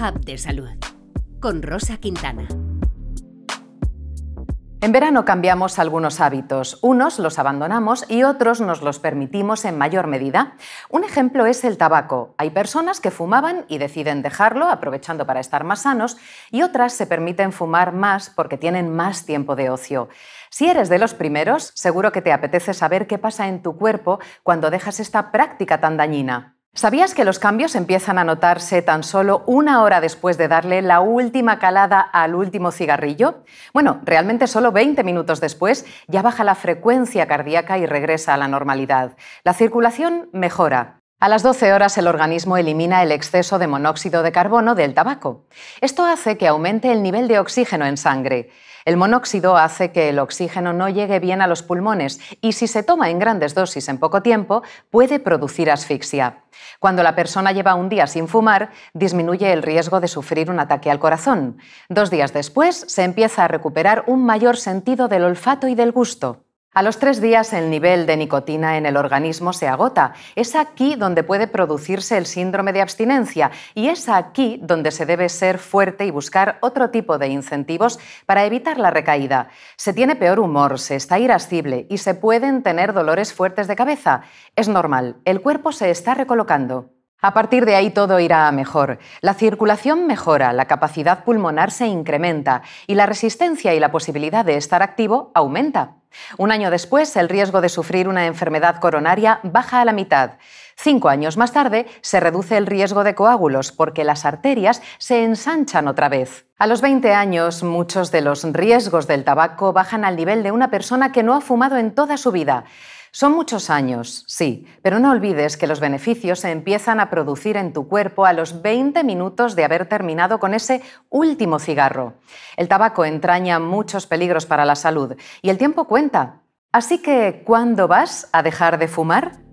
Hub de Salud con Rosa Quintana. En verano cambiamos algunos hábitos, unos los abandonamos y otros nos los permitimos en mayor medida. Un ejemplo es el tabaco. Hay personas que fumaban y deciden dejarlo aprovechando para estar más sanos y otras se permiten fumar más porque tienen más tiempo de ocio. Si eres de los primeros, seguro que te apetece saber qué pasa en tu cuerpo cuando dejas esta práctica tan dañina. ¿Sabías que los cambios empiezan a notarse tan solo una hora después de darle la última calada al último cigarrillo? Bueno, realmente solo 20 minutos después ya baja la frecuencia cardíaca y regresa a la normalidad. La circulación mejora, a las 12 horas el organismo elimina el exceso de monóxido de carbono del tabaco. Esto hace que aumente el nivel de oxígeno en sangre. El monóxido hace que el oxígeno no llegue bien a los pulmones y si se toma en grandes dosis en poco tiempo puede producir asfixia. Cuando la persona lleva un día sin fumar, disminuye el riesgo de sufrir un ataque al corazón. Dos días después se empieza a recuperar un mayor sentido del olfato y del gusto. A los tres días el nivel de nicotina en el organismo se agota. Es aquí donde puede producirse el síndrome de abstinencia y es aquí donde se debe ser fuerte y buscar otro tipo de incentivos para evitar la recaída. Se tiene peor humor, se está irascible y se pueden tener dolores fuertes de cabeza. Es normal, el cuerpo se está recolocando. A partir de ahí todo irá a mejor. La circulación mejora, la capacidad pulmonar se incrementa y la resistencia y la posibilidad de estar activo aumenta. Un año después, el riesgo de sufrir una enfermedad coronaria baja a la mitad. Cinco años más tarde, se reduce el riesgo de coágulos porque las arterias se ensanchan otra vez. A los 20 años, muchos de los riesgos del tabaco bajan al nivel de una persona que no ha fumado en toda su vida. Son muchos años, sí, pero no olvides que los beneficios se empiezan a producir en tu cuerpo a los 20 minutos de haber terminado con ese último cigarro. El tabaco entraña muchos peligros para la salud y el tiempo cuenta. Así que, ¿cuándo vas a dejar de fumar?